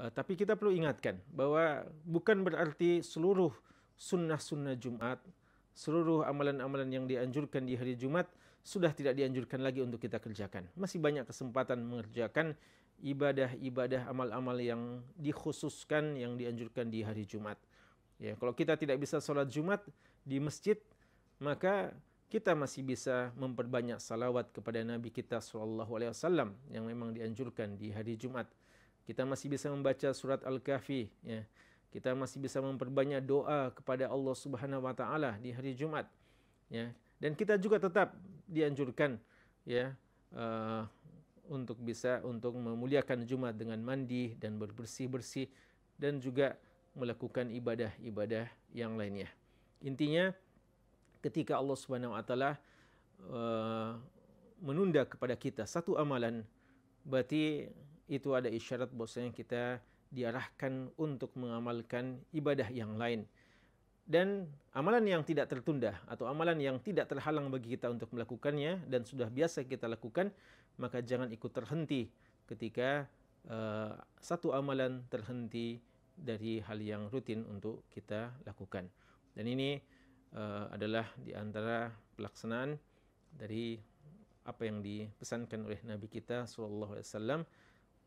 Uh, tapi kita perlu ingatkan bahawa bukan berarti seluruh sunnah-sunnah Jumat, seluruh amalan-amalan yang dianjurkan di hari Jumat sudah tidak dianjurkan lagi untuk kita kerjakan. Masih banyak kesempatan mengerjakan ibadah-ibadah amal-amal yang dikhususkan yang dianjurkan di hari Jumat. Ya, kalau kita tidak bisa sholat Jumat di masjid, maka kita masih bisa memperbanyak salawat kepada Nabi kita SAW yang memang dianjurkan di hari Jumat kita masih bisa membaca surat al-kahfi ya kita masih bisa memperbanyak doa kepada Allah Subhanahu wa taala di hari Jumat ya dan kita juga tetap dianjurkan ya uh, untuk bisa untuk memuliakan Jumat dengan mandi dan berbersih-bersih dan juga melakukan ibadah-ibadah yang lainnya. Intinya ketika Allah Subhanahu wa taala eh, menunda kepada kita satu amalan berarti itu ada isyarat bahwasanya kita diarahkan untuk mengamalkan ibadah yang lain. Dan amalan yang tidak tertunda atau amalan yang tidak terhalang bagi kita untuk melakukannya dan sudah biasa kita lakukan, maka jangan ikut terhenti ketika uh, satu amalan terhenti dari hal yang rutin untuk kita lakukan. Dan ini uh, adalah di antara pelaksanaan dari apa yang dipesankan oleh Nabi kita saw.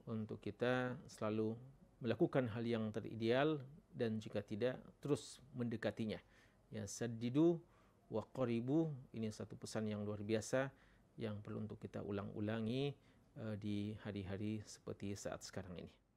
untuk kita selalu melakukan hal yang terideal dan jika tidak terus mendekatinya. Ya sadidu wa qaribu ini satu pesan yang luar biasa yang perlu untuk kita ulang-ulangi uh, di hari-hari seperti saat sekarang ini.